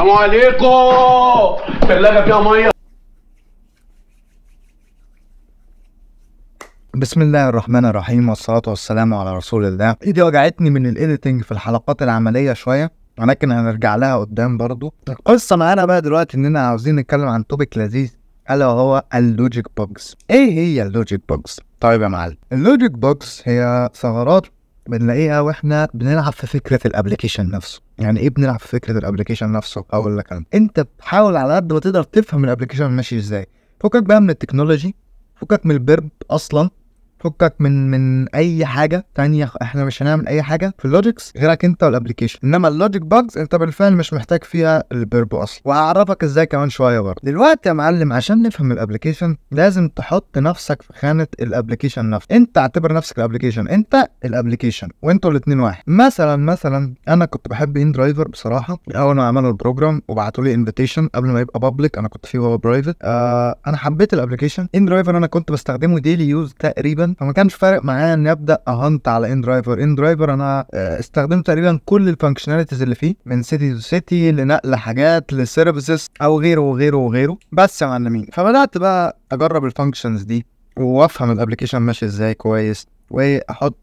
السلام عليكم ثلاجه فيها ميه بسم الله الرحمن الرحيم والصلاة والسلام على رسول الله ايدي وجعتني من الايديتنج في الحلقات العملية شوية ولكن هنرجع لها قدام برضو القصة معانا بقى دلوقتي اننا عاوزين نتكلم عن توبيك لذيذ الا وهو اللوجيك بوكس ايه هي اللوجيك بوكس طيب يا معلم اللوجيك بوكس هي ثغرات بنلاقيها واحنا بنلعب في فكره الابلكيشن نفسه يعني ايه بنلعب في فكره الابلكيشن نفسه اقول لك انا انت بتحاول على قد ما تقدر تفهم الابلكيشن ماشي ازاي فكك بقى من التكنولوجي فكك من البرب اصلا فكك من من اي حاجه تانية احنا مش هنعمل اي حاجه في اللوجيكس غيرك انت والابلكيشن انما اللوجيك باجز انت بالفعل مش محتاج فيها البيربو اصلا وهعرفك ازاي كمان شويه برضه دلوقتي يا معلم عشان نفهم الابلكيشن لازم تحط نفسك في خانه الابلكيشن نفسه انت اعتبر نفسك الابلكيشن انت الابلكيشن وانتوا الاثنين واحد مثلا مثلا انا كنت بحب ان درايفر بصراحه اول ما عملوا البروجرام وبعتوا لي انفيتيشن قبل ما يبقى بابليك انا كنت فيه هو برايفت آه انا حبيت الابلكيشن ان درايفر انا كنت بستخدمه ديلي يوز تقريبا جدا فما كانش فارق معايا اني ابدا اهنت على ان درايفر ان درايفر انا آه، استخدمت تقريبا كل الفانكشناليتيز اللي فيه من سيتي تو سيتي لنقل حاجات لسيرفيسز او غيره وغيره وغيره بس يا معلمين فبدات بقى اجرب الفانكشنز دي وافهم الابلكيشن ماشي ازاي كويس واحط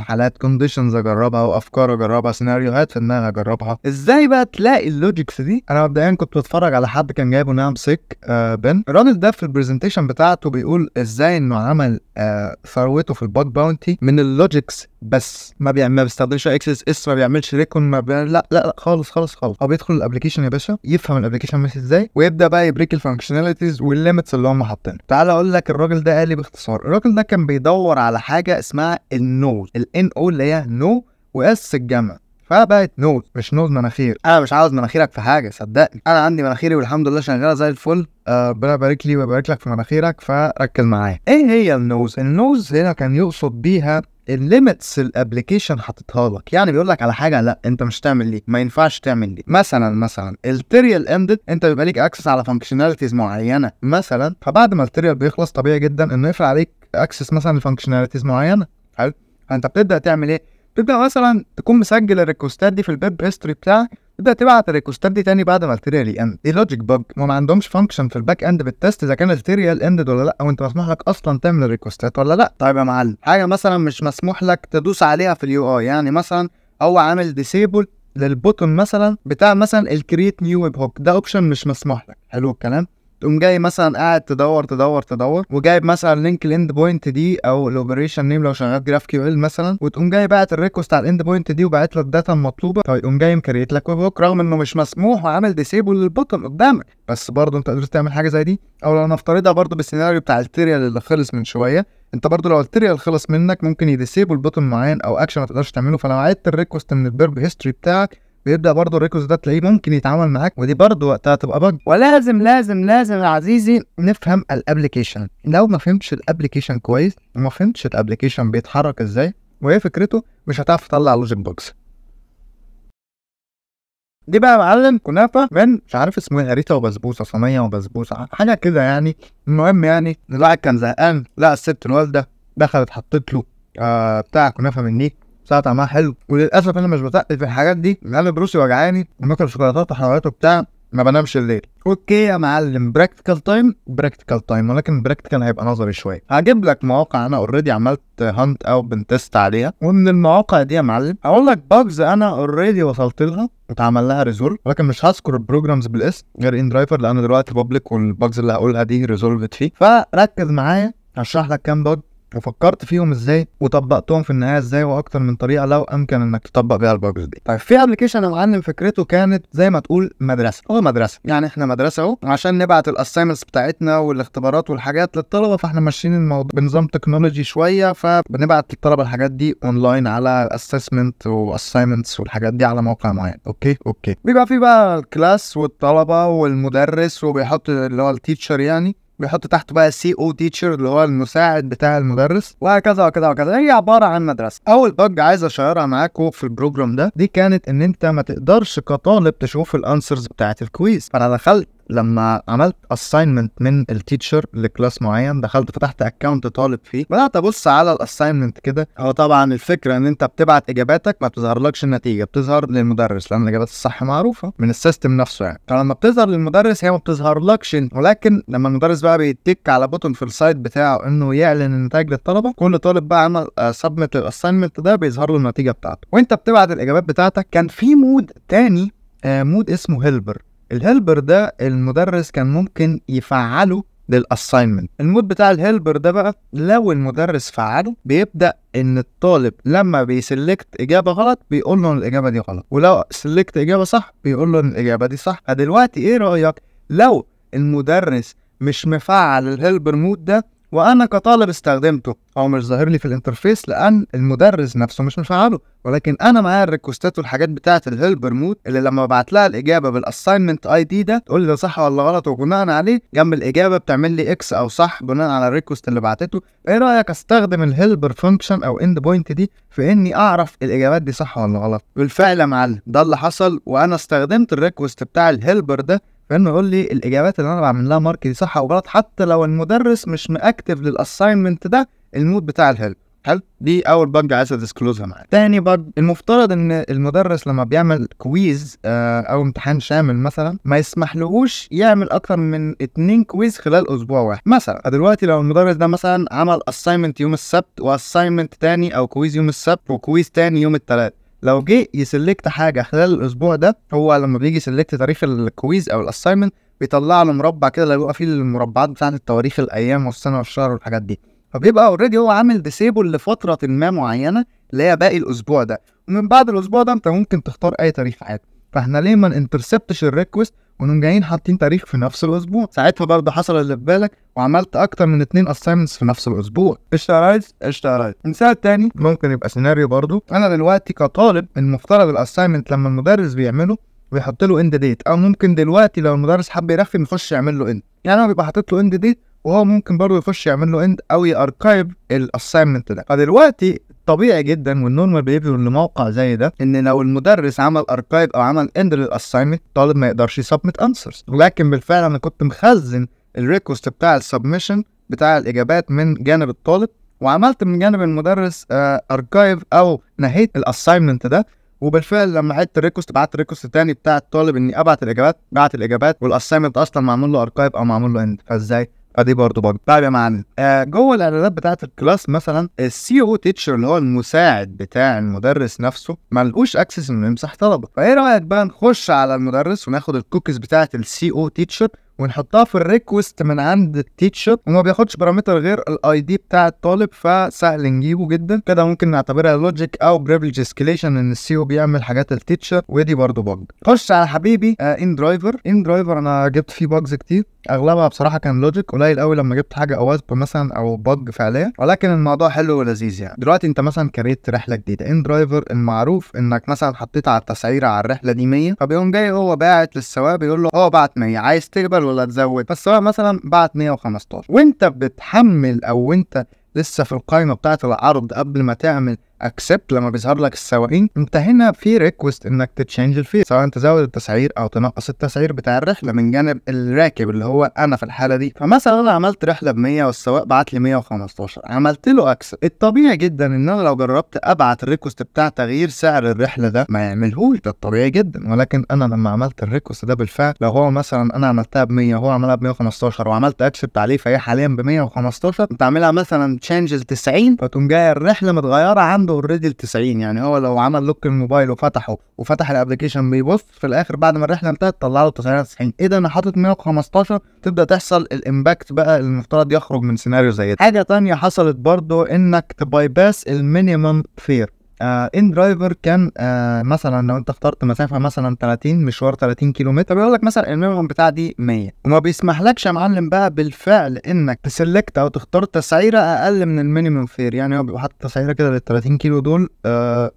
حالات كونديشنز اجربها وافكار اجربها سيناريوهات في دماغي اجربها ازاي بقى تلاقي اللوجيكس دي انا مبدئيا كنت بتفرج على حد كان جايبه نعم سيك آه بن الراجل ده في البرزنتيشن بتاعته بيقول ازاي انه عمل آه ثروته في الباك باونتي من اللوجيكس بس ما بيعمل ما بيستخدمش اكسس اس ما بيعملش ريكون ما بيعمل لا, لا لا خالص خالص خالص هو بيدخل الابلكيشن يا باشا يفهم الابلكيشن ماشي ازاي ويبدا بقى يبريك الفانكشناليتيز والليمتس اللي هم حاطينها تعال اقول لك الراجل ده قال لي باختصار الراجل ده كان بيدور على حاجه اسمها النوز الان او اللي هي نو واس الجمع فبقت نوز مش نوز مناخير انا مش عاوز مناخيرك في حاجه صدقني انا عندي مناخيري والحمد لله شغاله زي الفل آه، ربنا آه يبارك لي ويبارك لك في مناخيرك فركز معايا ايه هي النوز النوز هنا كان يقصد بيها الليمتس الابلكيشن حاططها لك يعني بيقول لك على حاجه لا انت مش هتعمل دي ما ينفعش تعمل دي مثلا مثلا التريال اندد انت بيبقى ليك اكسس على فانكشناليتيز معينه مثلا فبعد ما التريال بيخلص طبيعي جدا انه يقفل عليك اكسس مثلا لفانكشناليتيز معينه حلو فانت بتبدا تعمل ايه بتبدا مثلا تكون مسجل الريكوستات دي في البيب هيستوري بتاعك تبدا تبعت الريكوستات دي تاني بعد ما التيريال يأند دي لوجيك باج ما, عندهمش فانكشن في الباك اند بالتست اذا كان التيريال اندد ولا لا وانت مسموح لك اصلا تعمل الريكوستات ولا لا طيب يا معلم حاجه مثلا مش مسموح لك تدوس عليها في اليو اي يعني مثلا هو عامل ديسيبل للبوتون مثلا بتاع مثلا الكريت نيو ويب هوك ده اوبشن مش مسموح لك حلو الكلام تقوم جاي مثلا قاعد تدور تدور تدور وجايب مثلا لينك الاند بوينت دي او الاوبريشن نيم لو شغال جراف كيو ال مثلا وتقوم جاي باعت الريكوست على الاند بوينت دي وباعت لك الداتا المطلوبه فيقوم طيب، جاي مكريت لك ويب هوك رغم انه مش مسموح وعامل ديسيبل للبوتن قدامك بس برضه انت قدرت تعمل حاجه زي دي او لو نفترضها برضه بالسيناريو بتاع التيريال اللي خلص من شويه انت برضه لو التيريال خلص منك ممكن يديسيبل بوتن معين او اكشن ما تقدرش تعمله فلو عدت الريكوست من البيرب هيستوري بتاعك بيبدا برضه الريكوست ده تلاقيه ممكن يتعامل معاك ودي برضه وقتها تبقى بج ولازم لازم لازم يا عزيزي نفهم الابلكيشن لو ما فهمتش الابلكيشن كويس وما فهمتش الابلكيشن بيتحرك ازاي وهي فكرته مش هتعرف تطلع لوجيك بوكس دي بقى معلم كنافه من مش عارف اسمه ايه هريسه وبسبوسه صينيه وبسبوسه حاجه كده يعني المهم يعني الواحد كان زهقان لقى الست الوالده دخلت حطت له آه بتاع كنافه من نيك ساعة طعمها حلو وللاسف انا مش بتقل في الحاجات دي لان بروسي وجعاني وماكل شوكولاتات وحلويات وبتاع ما بنامش الليل اوكي يا معلم براكتيكال تايم براكتيكال تايم ولكن براكتيكال هيبقى نظري شويه هجيب لك مواقع انا اوريدي عملت هانت او بنتست عليها ومن المواقع دي يا معلم هقول لك باجز انا اوريدي وصلت لها اتعمل لها ريزولف ولكن مش هذكر البروجرامز بالاسم غير ان درايفر لان دلوقتي بابليك والباجز اللي هقولها دي ريزولفت فيه فركز معايا هشرح لك كام باج وفكرت فيهم ازاي وطبقتهم في النهايه ازاي واكتر من طريقه لو امكن انك تطبق بيها البجز دي طيب في ابلكيشن يا معلم فكرته كانت زي ما تقول مدرسه هو مدرسه يعني احنا مدرسه اهو عشان نبعت الاسايمنتس بتاعتنا والاختبارات والحاجات للطلبه فاحنا ماشيين الموضوع بنظام تكنولوجي شويه فبنبعت للطلبه الحاجات دي اونلاين على اسسمنت واسايمنتس والحاجات دي على موقع معين اوكي اوكي بيبقى في بقى الكلاس والطلبه والمدرس وبيحط اللي هو التيتشر يعني بيحط تحته بقى السي او تيتشر اللي هو المساعد بتاع المدرس وهكذا وهكذا وهكذا هي عباره عن مدرسه اول بج عايز اشيرها معاكم في البروجرام ده دي كانت ان انت ما تقدرش كطالب تشوف الانسرز بتاعت الكويز فانا دخلت لما عملت اساينمنت من التيتشر لكلاس معين دخلت فتحت اكونت طالب فيه بدات ابص على الاساينمنت كده هو طبعا الفكره ان انت بتبعت اجاباتك ما بتظهرلكش النتيجه بتظهر للمدرس لان الاجابات الصح معروفه من السيستم نفسه يعني فلما بتظهر للمدرس هي ما بتظهرلكش ولكن لما المدرس بقى بيتك على بوتن في السايت بتاعه انه يعلن النتائج للطلبه كل طالب بقى عمل سبمت آه، الاساينمنت ده بيظهر له النتيجه بتاعته وانت بتبعت الاجابات بتاعتك كان في مود تاني مود آه، اسمه هيلبر الهيلبر ده المدرس كان ممكن يفعله للاساينمنت المود بتاع الهيلبر ده بقى لو المدرس فعله بيبدا ان الطالب لما بيسلكت اجابه غلط بيقول له الاجابه دي غلط ولو سلكت اجابه صح بيقول له الاجابه دي صح فدلوقتي ايه رايك لو المدرس مش مفعل الهيلبر مود ده وانا كطالب استخدمته او مش ظاهر لي في الانترفيس لان المدرس نفسه مش مفعله ولكن انا معايا الريكوستات والحاجات بتاعه الهيلبر مود اللي لما ببعت لها الاجابه بالاساينمنت اي دي ده تقول لي ده صح ولا غلط وبناء عليه جنب الاجابه بتعمل لي اكس او صح بناء على الريكوست اللي بعتته ايه رايك استخدم الهيلبر فانكشن او اند بوينت دي في اني اعرف الاجابات دي صح ولا غلط بالفعل يا معلم ده اللي حصل وانا استخدمت الريكوست بتاع الهيلبر ده فانه يقول لي الاجابات اللي انا بعمل لها مارك دي صح او غلط حتى لو المدرس مش مأكتف للاساينمنت ده المود بتاع الهيلب حلو دي اول بج عايز اديسكلوزها معاك تاني بج المفترض ان المدرس لما بيعمل كويز آه، او امتحان شامل مثلا ما يسمحلهوش يعمل اكتر من اتنين كويز خلال اسبوع واحد مثلا دلوقتي لو المدرس ده مثلا عمل اساينمنت يوم السبت واساينمنت تاني او كويز يوم السبت وكويز تاني يوم الثلاث لو جه يسلكت حاجه خلال الاسبوع ده هو لما بيجي يسلكت تاريخ الكويز او الاساينمنت بيطلع له مربع كده اللي بيبقى فيه المربعات بتاعه التواريخ الايام والسنه والشهر والحاجات دي فبيبقى اوريدي هو عامل ديسيبل لفتره ما معينه اللي هي باقي الاسبوع ده ومن بعد الاسبوع ده انت ممكن تختار اي تاريخ عادي فاحنا ليه ما انترسبتش الريكوست ونقوم جايين حاطين تاريخ في نفس الاسبوع ساعتها برضه حصل اللي في بالك وعملت اكتر من اتنين اساينمنتس في نفس الاسبوع اشتغلت اشتغلت مثال تاني ممكن يبقى سيناريو برضه انا دلوقتي كطالب المفترض الاساينمنت لما المدرس بيعمله بيحط له اند ديت او ممكن دلوقتي لو المدرس حب يرخم يخش يعمل له اند يعني هو بيبقى حاطط له اند ديت وهو ممكن برضه يخش يعمل له اند او ياركايف الاساينمنت ده فدلوقتي طبيعي جدا والنورمال بيهيفير لموقع زي ده ان لو المدرس عمل اركايف او عمل اند للاساينمنت الطالب ما يقدرش يسبمت انسرز ولكن بالفعل انا كنت مخزن الريكوست بتاع السبمشن بتاع الاجابات من جانب الطالب وعملت من جانب المدرس اركايف آه، او نهيت الاساينمنت ده وبالفعل لما عدت الريكوست بعت الريكوست تاني بتاع الطالب اني ابعت الاجابات بعت الاجابات والاساينمنت اصلا معمول له اركايف او معمول له اند فازاي فدي برضه باج طيب يا معلم آه جوه الاعدادات بتاعت الكلاس مثلا السي او تيتشر اللي هو المساعد بتاع المدرس نفسه ملقوش اكسس انه يمسح طلبه فايه رايك بقى نخش على المدرس وناخد الكوكيز بتاعت السي او تيتشر ونحطها في الريكوست من عند التيتشر وما بياخدش بارامتر غير الاي دي بتاع الطالب فسهل نجيبه جدا كده ممكن نعتبرها لوجيك او بريفليج اسكيليشن ان السي او بيعمل حاجات التيتشر ودي برضه بج خش على حبيبي ان درايفر ان درايفر انا جبت فيه باجز كتير اغلبها بصراحه كان لوجيك قليل قوي لما جبت حاجه اسب مثلا او بج فعليا ولكن الموضوع حلو ولذيذ يعني دلوقتي انت مثلا كريت رحله جديده ان درايفر المعروف انك مثلا حطيت على التسعيره على الرحله دي 100 فبيقوم جاي هو باعت للسواق بيقول له اه بعت 100 عايز تقبل ولا تزود فالسواق مثلا بعت 115 وانت بتحمل او انت لسه في القائمه بتاعه العرض قبل ما تعمل اكسبت لما بيظهر لك السواقين انت هنا في ريكوست انك تتشينج الفيل سواء تزود التسعير او تنقص التسعير بتاع الرحله من جانب الراكب اللي هو انا في الحاله دي فمثلا انا عملت رحله ب 100 والسواق بعت لي 115 عملت له اكسب الطبيعي جدا ان انا لو جربت ابعت الريكوست بتاع تغيير سعر الرحله ده ما يعملهوش ده الطبيعي جدا ولكن انا لما عملت الريكوست ده بالفعل لو هو مثلا انا عملتها ب 100 وهو عملها ب 115 وعملت اكسبت عليه فهي حاليا ب 115 انت عاملها مثلا تشينج ل 90 فتقوم جايه الرحله متغيره عنده اوريدي ال 90 يعني هو لو عمل لوك الموبايل وفتحه وفتح الابلكيشن بيبص في الاخر بعد ما الرحله انتهت طلع له 99 ايه ده انا حاطط 115 تبدا تحصل الامباكت بقى اللي المفترض يخرج من سيناريو زي ده حاجه ثانيه حصلت برضو انك باس المينيمم فير ان آه، درايفر كان آه، مثلا لو انت اخترت مسافه مثلا 30 مشوار 30 كيلو متر بيقول لك مثلا المينيمم بتاع دي 100 وما بيسمحلكش يا معلم بقى بالفعل انك تسلكت او تختار تسعيره اقل من المينيمم فير يعني هو بيبقى حاطط تسعيره كده لل 30 كيلو دول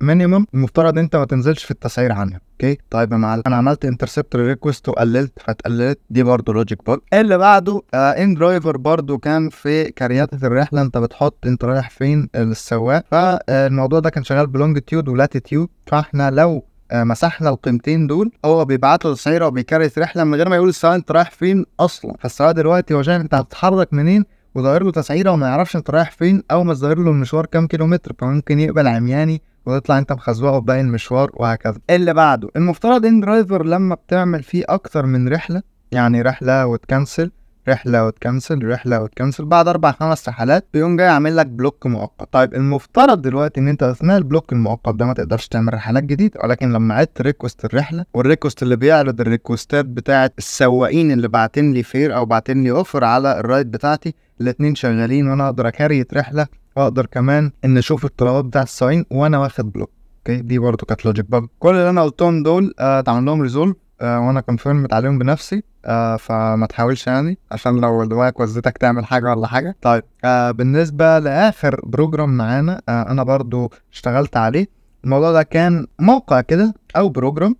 مينيمم آه، المفترض انت ما تنزلش في التسعير عنها اوكي طيب يا معلم انا عملت انترسبت ريكوست وقللت فتقللت دي برضه لوجيك بول اللي بعده ان آه، درايفر برضه كان في كرياتة الرحله انت بتحط انت رايح فين السواق فالموضوع آه، ده كان شغال بلونجتيود ولاتيتيود فاحنا لو آه مسحنا القيمتين دول هو بيبعت له السيره وبيكرس رحله من غير ما يقول السواق انت رايح فين اصلا فالسواق دلوقتي هو شايف انت هتتحرك منين وظاهر له تسعيره وما يعرفش انت رايح فين او ما ظاهر له المشوار كام كيلومتر فممكن يقبل عمياني وتطلع انت مخزوقه في باقي المشوار وهكذا اللي بعده المفترض ان درايفر لما بتعمل فيه اكتر من رحله يعني رحله وتكنسل رحله وتكنسل رحله وتكنسل بعد اربع خمس رحلات بيقوم جاي عامل لك بلوك مؤقت طيب المفترض دلوقتي ان انت اثناء البلوك المؤقت ده ما تقدرش تعمل رحلات جديده ولكن لما عدت ريكوست الرحله والريكوست اللي بيعرض الريكوستات بتاعه السواقين اللي باعتين لي فير او باعتين لي اوفر على الرايد بتاعتي الاثنين شغالين وانا اقدر اكريت رحله واقدر كمان ان اشوف الطلبات بتاع السواقين وانا واخد بلوك اوكي دي برضه كانت لوجيك بقى كل اللي انا قلتهم دول آه، اتعمل لهم ريزولف آه، وانا كونفيرمت عليهم بنفسي آه، فما تحاولش يعني عشان لو دماغك وزتك تعمل حاجه ولا حاجه طيب بالنسبه لاخر بروجرام معانا انا برضو اشتغلت عليه الموضوع ده كان موقع كده او بروجرام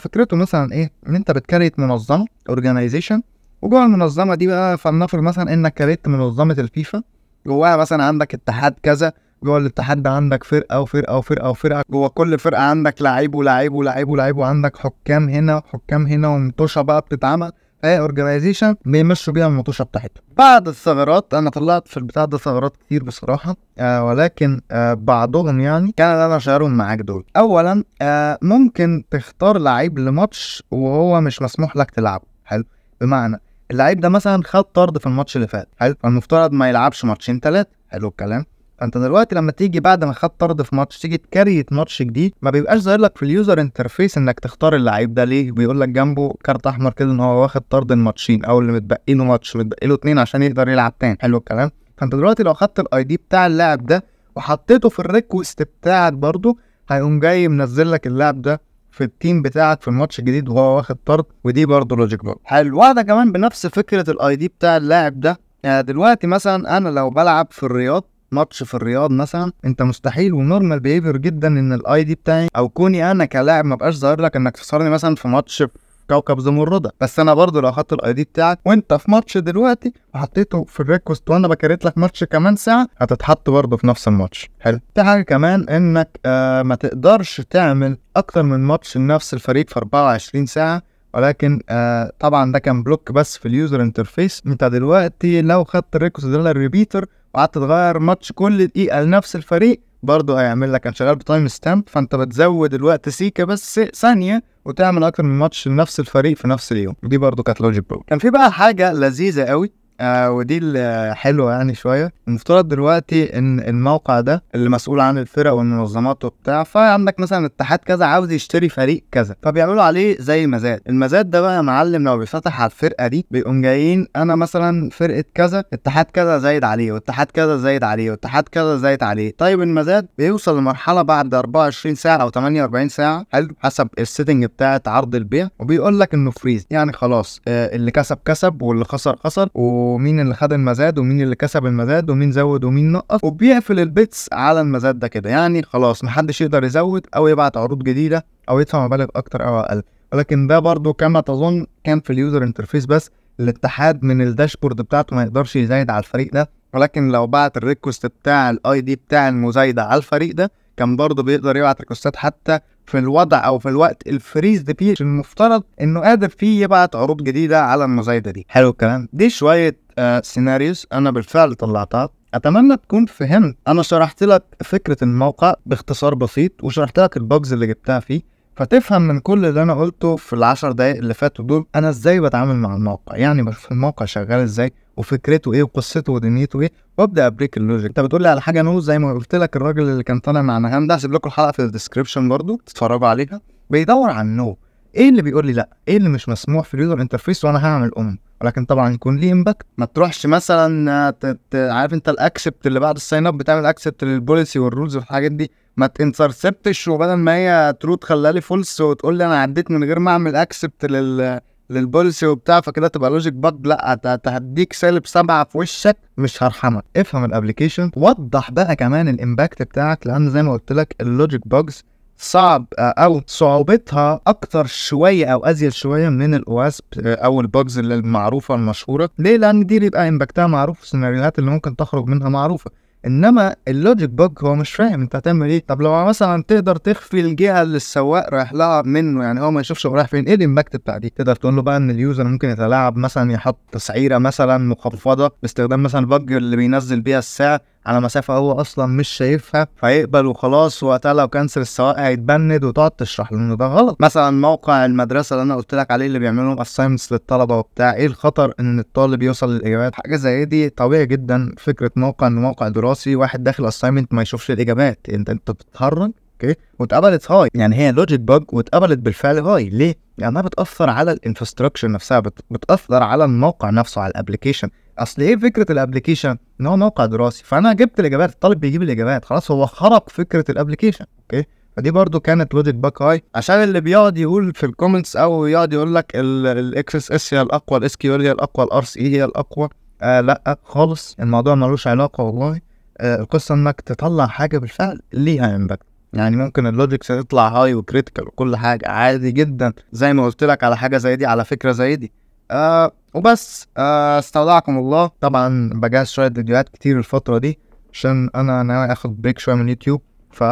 فكرته مثلا ايه ان انت بتكريت منظمه اورجانيزيشن وجوه المنظمه دي بقى فلنفرض مثلا انك كريت منظمه الفيفا جواها مثلا عندك اتحاد كذا جوه الاتحاد ده عندك فرقه وفرقه وفرقه وفرقه جوه كل فرقه عندك لعيب ولعيب ولعيب ولعيب وعندك حكام هنا وحكام هنا ومطوشه بقى بتتعمل فهي اورجنايزيشن بيمشوا بيها المطوشه بتاعتهم بعض الثغرات انا طلعت في البتاع ده ثغرات كتير بصراحه آه ولكن آه بعضهم يعني كان انا شارهم معاك دول اولا آه ممكن تختار لعيب لماتش وهو مش مسموح لك تلعبه حلو بمعنى اللعيب ده مثلا خد طرد في الماتش اللي فات حلو المفترض ما يلعبش ماتشين ثلاثه حلو الكلام فانت دلوقتي لما تيجي بعد ما خد طرد في ماتش تيجي تكريت ماتش جديد ما بيبقاش ظاهر لك في اليوزر انترفيس انك تختار اللعيب ده ليه بيقول لك جنبه كارت احمر كده ان هو واخد طرد الماتشين او اللي متبقي له ماتش متبقي له اتنين عشان يقدر يلعب تاني حلو الكلام فانت دلوقتي لو خدت الاي دي بتاع اللاعب ده وحطيته في الريكوست بتاعك برضه هيقوم جاي منزل لك اللاعب ده في التيم بتاعك في الماتش الجديد وهو واخد طرد ودي برضه لوجيك بول حلو واحده كمان بنفس فكره الاي دي بتاع اللاعب ده يعني دلوقتي مثلا انا لو بلعب في الرياض ماتش في الرياض مثلا انت مستحيل ونورمال بيهيفير جدا ان الاي دي بتاعي او كوني انا كلاعب ما بقاش ظاهر لك انك تخسرني مثلا في ماتش كوكب زمردة بس انا برضو لو حاطط الاي دي بتاعك وانت في ماتش دلوقتي وحطيته في الريكوست وانا بكريت لك ماتش كمان ساعه هتتحط برضه في نفس الماتش حلو في حاجه كمان انك آه ما تقدرش تعمل اكتر من ماتش لنفس الفريق في 24 ساعه ولكن آه طبعا ده كان بلوك بس في اليوزر انترفيس انت دلوقتي لو خدت الريكوست ده للريبيتر وقعدت تغير ماتش كل دقيقه لنفس الفريق برضه هيعمل لك انا شغال بتايم ستامب فانت بتزود الوقت سيكه بس ثانيه وتعمل اكتر من ماتش لنفس الفريق في نفس اليوم دي برضه كانت لوجيك برو كان في بقى حاجه لذيذه قوي آه ودي الحلوه يعني شويه المفترض دلوقتي ان الموقع ده اللي مسؤول عن الفرق والمنظمات وبتاع فعندك مثلا اتحاد كذا عاوز يشتري فريق كذا فبيعملوا عليه زي مزاد المزاد ده بقى معلم لو بيفتح على الفرقه دي بيقوم جايين انا مثلا فرقه كذا اتحاد كذا زايد عليه واتحاد كذا زايد عليه واتحاد كذا زايد عليه طيب المزاد بيوصل لمرحله بعد 24 ساعه او 48 ساعه حلو حسب السيتنج بتاعه عرض البيع وبيقول لك انه فريز يعني خلاص آه اللي كسب كسب واللي خسر خسر و ومين اللي خد المزاد ومين اللي كسب المزاد ومين زود ومين نقص وبيقفل البيتس على المزاد ده كده يعني خلاص محدش يقدر يزود او يبعت عروض جديده او يدفع مبالغ اكتر او اقل ولكن ده برضو كما تظن كان في اليوزر انترفيس بس الاتحاد من الداشبورد بتاعته ما يقدرش يزايد على الفريق ده ولكن لو بعت الريكوست بتاع الاي دي بتاع المزايده على الفريق ده كان برضه بيقدر يبعت ريكوستات حتى في الوضع او في الوقت الفريزد فيه المفترض انه قادر فيه يبعت عروض جديده على المزايده دي حلو الكلام دي شويه آه سيناريوز انا بالفعل طلعتها اتمنى تكون فهمت انا شرحت لك فكره الموقع باختصار بسيط وشرحت لك البجز اللي جبتها فيه فتفهم من كل اللي انا قلته في العشر دقايق اللي فاتوا دول انا ازاي بتعامل مع الموقع يعني بشوف الموقع شغال ازاي وفكرته ايه وقصته ودنيته ايه وابدا ابريك اللوجيك انت بتقول لي على حاجه نو زي ما قلت لك الراجل اللي كان طالع معنا نهام ده هسيب لكم الحلقه في الديسكربشن برضو تتفرجوا عليها بيدور على النو ايه اللي بيقول لي لا ايه اللي مش مسموح في اليوزر انترفيس وانا هعمل ام ولكن طبعا يكون ليه امباكت ما تروحش مثلا آه، عارف انت الاكسبت اللي بعد الساين اب بتعمل اكسبت للبوليسي والرولز والحاجات دي ما تانترسبتش وبدل ما هي ترو خلالي لي فولس وتقول لي انا عديت من غير ما اعمل اكسبت لل للبوليسي وبتاع فكده تبقى لوجيك باج لا هديك سالب سبعه في وشك مش هرحمك افهم الابلكيشن وضح بقى كمان الامباكت بتاعك لان زي ما قلت لك اللوجيك باجز صعب او صعوبتها اكتر شويه او ازيد شويه من الاواسب او البجز المعروفه المشهوره ليه لان دي بيبقى امباكتها معروف السيناريوهات اللي ممكن تخرج منها معروفه انما اللوجيك بوك هو مش فاهم انت هتعمل ايه طب لو مثلا تقدر تخفي الجهه اللي السواق رايح لها منه يعني هو ما يشوفش هو رايح فين ايه الامباكت بتاع دي تقدر تقول له بقى ان اليوزر ممكن يتلاعب مثلا يحط تسعيره مثلا مخفضه باستخدام مثلا البج اللي بينزل بيها السعر على مسافه هو اصلا مش شايفها فيقبل وخلاص وقتها لو كانسل السواق هيتبند وتقعد تشرح له ان ده غلط مثلا موقع المدرسه اللي انا قلت لك عليه اللي بيعملوا أسايمنتس للطلبه وبتاع ايه الخطر ان الطالب يوصل للاجابات حاجه زي دي طبيعي جدا فكره موقع ان موقع دراسي واحد داخل أسايمنت ما يشوفش الاجابات انت انت بتتهرج اوكي واتقبلت هاي يعني هي لوجيك بج واتقبلت بالفعل هاي ليه يعني بتاثر على الانفراستراكشر نفسها بتاثر على الموقع نفسه على الابلكيشن اصل ايه فكره الابلكيشن ان هو موقع دراسي فانا جبت الاجابات الطالب بيجيب الاجابات خلاص هو خرق فكره الابلكيشن اوكي فدي برضو كانت لوديك باك هاي عشان اللي بيقعد يقول في الكومنتس او يقعد يقول لك الاكس اس اس هي الاقوى الاس كيو هي الاقوى الار سي e هي الاقوى آه لا خالص الموضوع ملوش علاقه والله آه القصه انك تطلع حاجه بالفعل ليها امباكت يعني ممكن اللوجيكس تطلع هاي وكريتيكال وكل حاجه عادي جدا زي ما قلت لك على حاجه زي دي على فكره زي دي آه وبس آه استودعكم الله طبعا بجهز شويه فيديوهات كتير الفتره دي عشان انا ناوي اخد بريك شويه من اليوتيوب ف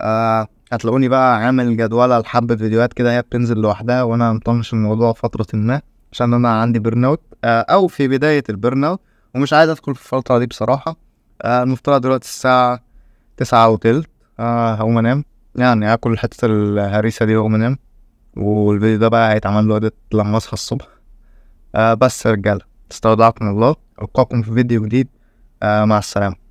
آه هتلاقوني بقى عامل جدولة لحبة فيديوهات كده هي بتنزل لوحدها وانا مطنش الموضوع فترة ما عشان انا عندي بيرن اوت آه او في بداية البيرن اوت ومش عايز ادخل في الفترة دي بصراحة آه المفترض دلوقتي الساعة تسعة وتلت آه انام يعني هاكل حته الهريسة دي واقوم انام والفيديو ده بقى هيتعمل له اديت لما اصحى الصبح آه بس يا رجالة استودعكم الله ألقاكم في فيديو جديد آه مع السلامة